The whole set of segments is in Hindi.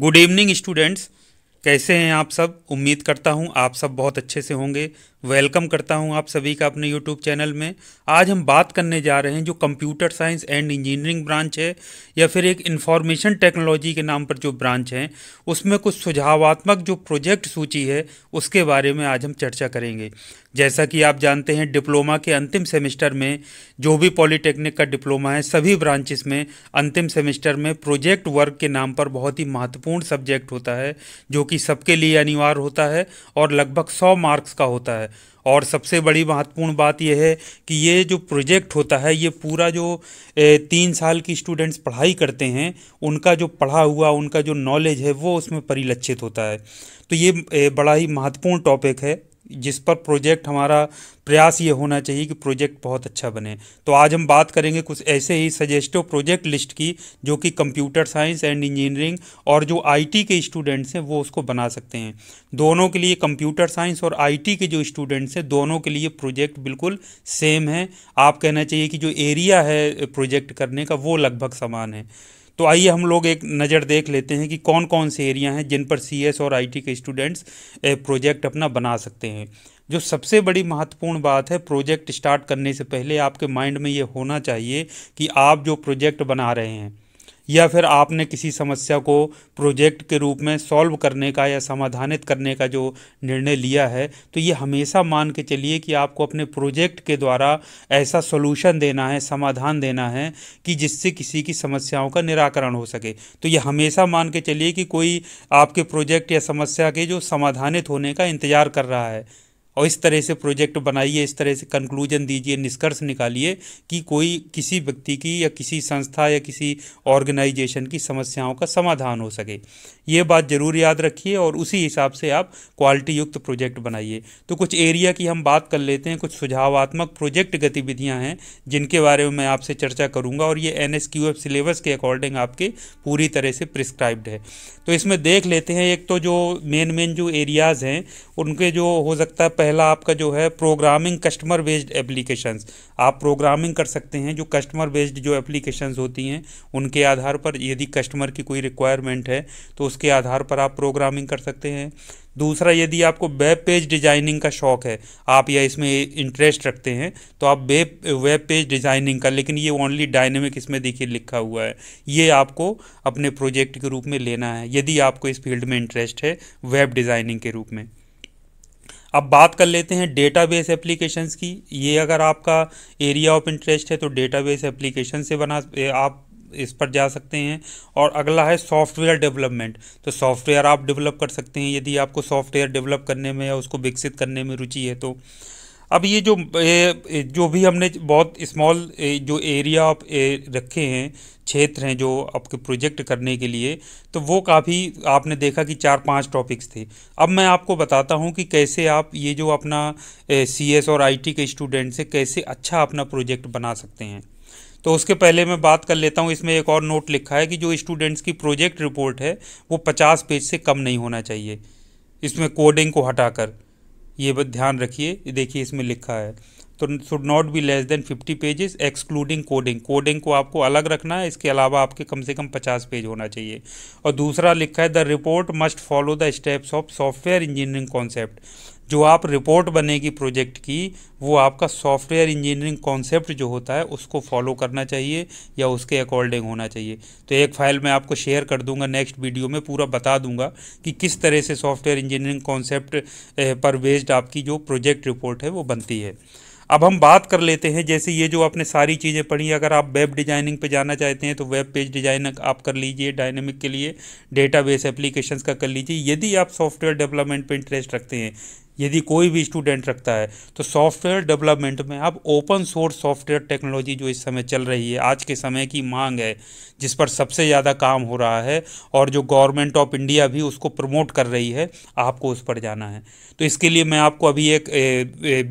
गुड इवनिंग स्टूडेंट्स कैसे हैं आप सब उम्मीद करता हूं आप सब बहुत अच्छे से होंगे वेलकम करता हूं आप सभी का अपने यूट्यूब चैनल में आज हम बात करने जा रहे हैं जो computer science and engineering branch है या फिर एक इंफॉर्मेशन टेक्नोलॉजी के नाम पर जो ब्रांच है उसमें कुछ सुझावात्मक जो प्रोजेक्ट सूची है उसके बारे में आज हम चर्चा करेंगे जैसा कि आप जानते हैं डिप्लोमा के अंतिम सेमेस्टर में जो भी पॉलीटेक्निक का डिप्लोमा है सभी ब्रांचेस में अंतिम सेमेस्टर में प्रोजेक्ट वर्क के नाम पर बहुत ही महत्वपूर्ण सब्जेक्ट होता है जो कि सबके लिए अनिवार्य होता है और लगभग सौ मार्क्स का होता है है और सबसे बड़ी महत्वपूर्ण बात यह है कि ये जो प्रोजेक्ट होता है ये पूरा जो तीन साल की स्टूडेंट्स पढ़ाई करते हैं उनका जो पढ़ा हुआ उनका जो नॉलेज है वो उसमें परिलक्षित होता है तो ये बड़ा ही महत्वपूर्ण टॉपिक है जिस पर प्रोजेक्ट हमारा प्रयास ये होना चाहिए कि प्रोजेक्ट बहुत अच्छा बने तो आज हम बात करेंगे कुछ ऐसे ही सजेस्टिव प्रोजेक्ट लिस्ट की जो कि कंप्यूटर साइंस एंड इंजीनियरिंग और जो आईटी के स्टूडेंट्स हैं वो उसको बना सकते हैं दोनों के लिए कंप्यूटर साइंस और आईटी के जो स्टूडेंट्स हैं दोनों के लिए प्रोजेक्ट बिल्कुल सेम है आप कहना चाहिए कि जो एरिया है प्रोजेक्ट करने का वो लगभग समान है तो आइए हम लोग एक नज़र देख लेते हैं कि कौन कौन से एरिया हैं जिन पर सी और आई के स्टूडेंट्स प्रोजेक्ट अपना बना सकते हैं जो सबसे बड़ी महत्वपूर्ण बात है प्रोजेक्ट स्टार्ट करने से पहले आपके माइंड में ये होना चाहिए कि आप जो प्रोजेक्ट बना रहे हैं या फिर आपने किसी समस्या को प्रोजेक्ट के रूप में सॉल्व करने का या समाधानित करने का जो निर्णय लिया है तो ये हमेशा मान के चलिए कि आपको अपने प्रोजेक्ट के द्वारा ऐसा सोल्यूशन देना है समाधान देना है कि जिससे किसी की समस्याओं का निराकरण हो सके तो ये हमेशा मान के चलिए कि कोई आपके प्रोजेक्ट या समस्या के जो समाधानित होने का इंतज़ार कर रहा है और इस तरह से प्रोजेक्ट बनाइए इस तरह से कंक्लूजन दीजिए निष्कर्ष निकालिए कि कोई किसी व्यक्ति की या किसी संस्था या किसी ऑर्गेनाइजेशन की समस्याओं का समाधान हो सके ये बात ज़रूर याद रखिए और उसी हिसाब से आप क्वालिटी युक्त प्रोजेक्ट बनाइए तो कुछ एरिया की हम बात कर लेते हैं कुछ सुझावात्मक प्रोजेक्ट गतिविधियाँ हैं जिनके बारे में मैं आपसे चर्चा करूँगा और ये एन सिलेबस के अकॉर्डिंग आपके पूरी तरह से प्रिस्क्राइब्ड है तो इसमें देख लेते हैं एक तो जो मेन मेन जो एरियाज़ हैं उनके जो हो सकता है पहला आपका जो है प्रोग्रामिंग कस्टमर बेस्ड एप्लीकेशंस आप प्रोग्रामिंग कर सकते हैं जो कस्टमर बेस्ड जो एप्लीकेशंस होती हैं उनके आधार पर यदि कस्टमर की कोई रिक्वायरमेंट है तो उसके आधार पर आप प्रोग्रामिंग कर सकते हैं दूसरा यदि आपको वेब पेज डिज़ाइनिंग का शौक़ है आप या इसमें इंटरेस्ट रखते हैं तो आप वेब वेब पेज डिज़ाइनिंग का लेकिन ये ओनली डायनेमिक इसमें देखिए लिखा हुआ है ये आपको अपने प्रोजेक्ट के रूप में लेना है यदि आपको इस फील्ड में इंटरेस्ट है वेब डिज़ाइनिंग के रूप में अब बात कर लेते हैं डेटाबेस एप्लीकेशंस की ये अगर आपका एरिया ऑफ इंटरेस्ट है तो डेटाबेस एप्लीकेशन से बना आप इस पर जा सकते हैं और अगला है सॉफ्टवेयर डेवलपमेंट तो सॉफ्टवेयर आप डेवलप कर सकते हैं यदि आपको सॉफ्टवेयर डेवलप करने में या उसको विकसित करने में रुचि है तो अब ये जो जो भी हमने बहुत स्मॉल जो एरिया आप रखे हैं क्षेत्र हैं जो आपके प्रोजेक्ट करने के लिए तो वो काफ़ी आपने देखा कि चार पांच टॉपिक्स थे अब मैं आपको बताता हूँ कि कैसे आप ये जो अपना सीएस और आईटी के स्टूडेंट से कैसे अच्छा अपना प्रोजेक्ट बना सकते हैं तो उसके पहले मैं बात कर लेता हूँ इसमें एक और नोट लिखा है कि जो स्टूडेंट्स की प्रोजेक्ट रिपोर्ट है वो पचास पेज से कम नहीं होना चाहिए इसमें कोडिंग को हटाकर ये बस ध्यान रखिए देखिए इसमें लिखा है तो should not be less than fifty pages excluding coding coding को आपको अलग रखना है इसके अलावा आपके कम से कम पचास पेज होना चाहिए और दूसरा लिखा है the report must follow the steps of software engineering concept जो आप रिपोर्ट बनेगी प्रोजेक्ट की वो आपका सॉफ्टवेयर इंजीनियरिंग कॉन्सेप्ट जो होता है उसको फॉलो करना चाहिए या उसके अकॉर्डिंग होना चाहिए तो एक फाइल मैं आपको शेयर कर दूंगा नेक्स्ट वीडियो में पूरा बता दूंगा कि किस तरह से सॉफ्टवेयर इंजीनियरिंग कॉन्सेप्ट पर बेस्ड आपकी जो प्रोजेक्ट रिपोर्ट है वो बनती है अब हम बात कर लेते हैं जैसे ये जो आपने सारी चीज़ें पढ़ी अगर आप वेब डिज़ाइनिंग पे जाना चाहते हैं तो वेब पेज डिज़ाइन आप कर लीजिए डायनेमिक के लिए डेटाबेस एप्लीकेशंस का कर लीजिए यदि आप सॉफ्टवेयर डेवलपमेंट पे इंटरेस्ट रखते हैं यदि कोई भी स्टूडेंट रखता है तो सॉफ्टवेयर डेवलपमेंट में आप ओपन सोर्स सॉफ्टवेयर टेक्नोलॉजी जो इस समय चल रही है आज के समय की मांग है जिस पर सबसे ज़्यादा काम हो रहा है और जो गवर्नमेंट ऑफ इंडिया भी उसको प्रमोट कर रही है आपको उस पर जाना है तो इसके लिए मैं आपको अभी एक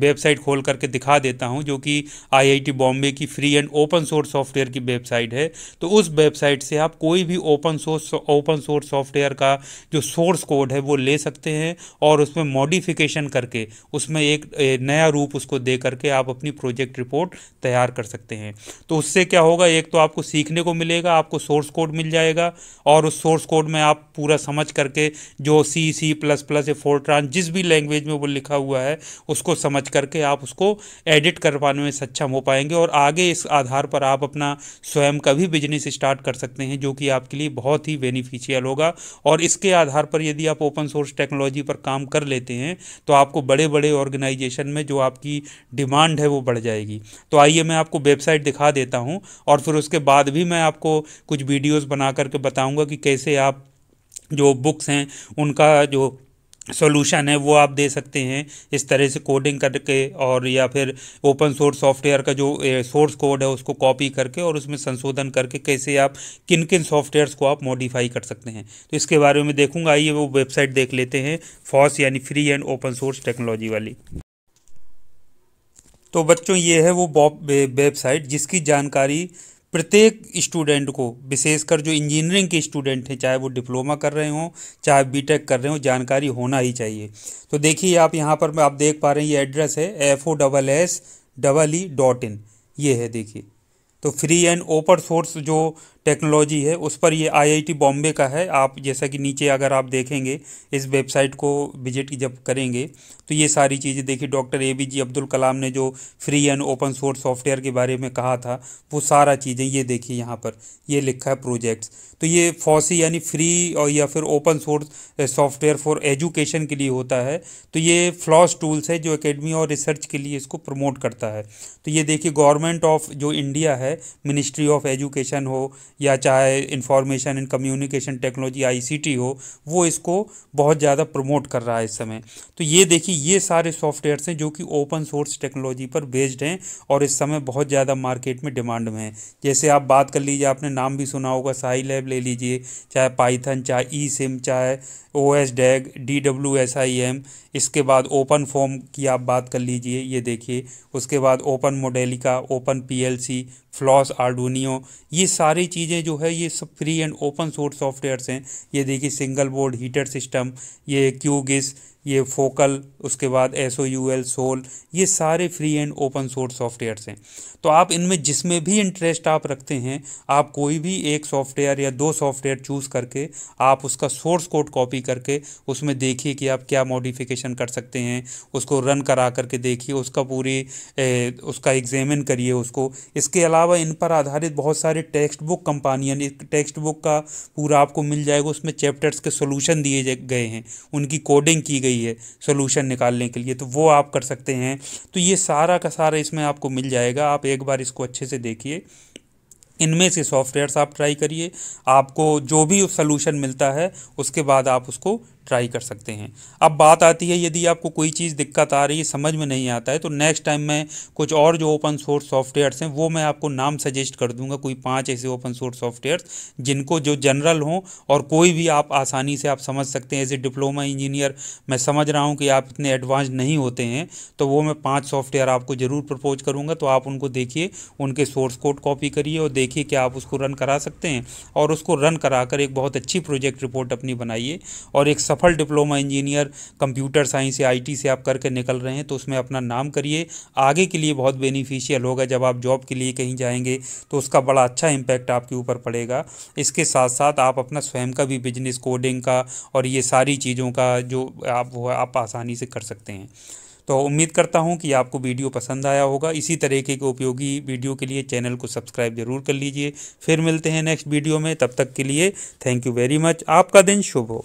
वेबसाइट खोल करके दिखा देता हूँ जो कि आई बॉम्बे की free and open source software की वेबसाइट है तो उस वेबसाइट से आप कोई भी open source open source software का जो सोर्स कोड है वो ले सकते हैं और उसमें मॉडिफिकेशन एडिशन करके उसमें एक नया रूप उसको दे करके आप अपनी प्रोजेक्ट रिपोर्ट तैयार कर सकते हैं तो उससे क्या होगा एक तो आपको सीखने को मिलेगा आपको सोर्स कोड मिल जाएगा और उस सोर्स कोड में आप पूरा समझ करके जो सी सी प्लस प्लस या फोर्ट्रान जिस भी लैंग्वेज में वो लिखा हुआ है उसको समझ करके आप उसको एडिट कर पाने में सक्षम हो पाएंगे और आगे इस आधार पर आप अपना स्वयं का भी बिजनेस स्टार्ट कर सकते हैं जो कि आपके लिए बहुत ही बेनिफिशियल होगा और इसके आधार पर यदि आप ओपन सोर्स टेक्नोलॉजी पर काम कर लेते हैं तो आपको बड़े बड़े ऑर्गेनाइजेशन में जो आपकी डिमांड है वो बढ़ जाएगी तो आइए मैं आपको वेबसाइट दिखा देता हूँ और फिर उसके बाद भी मैं आपको कुछ वीडियोज़ बना करके बताऊँगा कि कैसे आप जो बुक्स हैं उनका जो सॉल्यूशन है वो आप दे सकते हैं इस तरह से कोडिंग करके और या फिर ओपन सोर्स सॉफ्टवेयर का जो सोर्स कोड है उसको कॉपी करके और उसमें संशोधन करके कैसे आप किन किन सॉफ्टवेयर्स को आप मॉडिफाई कर सकते हैं तो इसके बारे में देखूंगा आइए वो वेबसाइट देख लेते हैं फॉस यानी free and open source technology वाली तो बच्चों ये है वो वेबसाइट जिसकी जानकारी प्रत्येक स्टूडेंट को विशेषकर जो इंजीनियरिंग के स्टूडेंट हैं चाहे वो डिप्लोमा कर रहे हों चाहे बीटेक कर रहे हों जानकारी होना ही चाहिए तो देखिए आप यहाँ पर आप देख पा रहे हैं ये एड्रेस है F O double S double E dot in ये है देखिए तो फ्री एंड ओपन सोर्स जो टेक्नोलॉजी है उस पर ये आईआईटी बॉम्बे का है आप जैसा कि नीचे अगर आप देखेंगे इस वेबसाइट को विजिट जब करेंगे तो ये सारी चीज़ें देखिए doctor A P J Abdul Kalam ने जो free and open source software के बारे में कहा था वो सारा चीज़ें ये देखिए यहाँ पर ये लिखा है प्रोजेक्ट्स तो ये फॉसी यानी फ्री और या फिर open source software for education के लिए होता है तो ये फ्लॉस टूल्स है जो एकेडमी और रिसर्च के लिए इसको प्रमोट करता है तो ये देखिए गवर्नमेंट ऑफ जो इंडिया है मिनिस्ट्री ऑफ एजुकेशन हो या चाहे information and communication technology ICT हो वो इसको बहुत ज़्यादा प्रमोट कर रहा है इस समय तो ये देखिए ये सारे सॉफ्टवेयर हैं जो कि ओपन सोर्स टेक्नोलॉजी पर बेस्ड हैं और इस समय बहुत ज़्यादा मार्केट में डिमांड में है जैसे आप बात कर लीजिए आपने नाम भी सुना होगा साई लैब ले लीजिए चाहे पाइथन चाहे ई सिम चाहे Osdag DWSIM इसके बाद ओपन फॉर्म की आप बात कर लीजिए ये देखिए उसके बाद open Modelica open P L C FLOSS Arduino ये सारी चीज़ें जो है ये सब free and open source softwares हैं ये देखिए सिंगल बोर्ड हीटर सिस्टम ये क्यूगिस ये फोकल उसके बाद S O U L soul ये सारे free and open source software हैं तो आप इनमें जिसमें भी इंटरेस्ट आप रखते हैं आप कोई भी एक सॉफ्टवेयर या दो सॉफ्टवेयर चूज़ करके आप उसका सोर्स कोड कॉपी करके उसमें देखिए कि आप क्या मॉडिफिकेशन कर सकते हैं उसको रन करा करके देखिए उसका पूरी ए, उसका एग्जामिन करिए उसको इसके अलावा इन पर आधारित बहुत सारे text book companion text book का पूरा आपको मिल जाएगा उसमें चैप्टर्स के सोल्यूशन दिए गए हैं उनकी कोडिंग की गई चाहिए सोल्यूशन निकालने के लिए तो वो आप कर सकते हैं तो ये सारा का सारा इसमें आपको मिल जाएगा आप एक बार इसको अच्छे से देखिए इनमें से सॉफ्टवेयर्स आप ट्राई करिए आपको जो भी सोल्यूशन मिलता है उसके बाद आप उसको ट्राई कर सकते हैं अब बात आती है यदि आपको कोई चीज़ दिक्कत आ रही है समझ में नहीं आता है तो नेक्स्ट टाइम मैं कुछ और जो ओपन सोर्स सॉफ्टवेयर्स हैं वो मैं आपको नाम सजेस्ट कर दूंगा कोई पाँच ऐसे ओपन सोर्स सॉफ्टवेयर्स जिनको जो जनरल हों और कोई भी आप आसानी से आप समझ सकते हैं एज ए डिप्लोमा इंजीनियर मैं समझ रहा हूँ कि आप इतने एडवांस नहीं होते हैं तो वो मैं पाँच सॉफ्टवेयर आपको ज़रूर प्रपोज करूँगा तो आप उनको देखिए उनके सोर्स कोड कॉपी करिए और देखिए क्या आप उसको रन करा सकते हैं और उसको रन करा कर एक बहुत अच्छी प्रोजेक्ट रिपोर्ट अपनी बनाइए और एक सब सफल डिप्लोमा इंजीनियर कंप्यूटर साइंस या आईटी से आप करके निकल रहे हैं तो उसमें अपना नाम करिए आगे के लिए बहुत बेनिफिशियल होगा जब आप जॉब के लिए कहीं जाएंगे तो उसका बड़ा अच्छा इम्पैक्ट आपके ऊपर पड़ेगा इसके साथ साथ आप अपना स्वयं का भी बिजनेस कोडिंग का और ये सारी चीज़ों का जो आप वो आप आसानी से कर सकते हैं तो उम्मीद करता हूँ कि आपको वीडियो पसंद आया होगा इसी तरीके के उपयोगी वीडियो के लिए चैनल को सब्सक्राइब जरूर कर लीजिए फिर मिलते हैं नेक्स्ट वीडियो में तब तक के लिए थैंक यू वेरी मच आपका दिन शुभ हो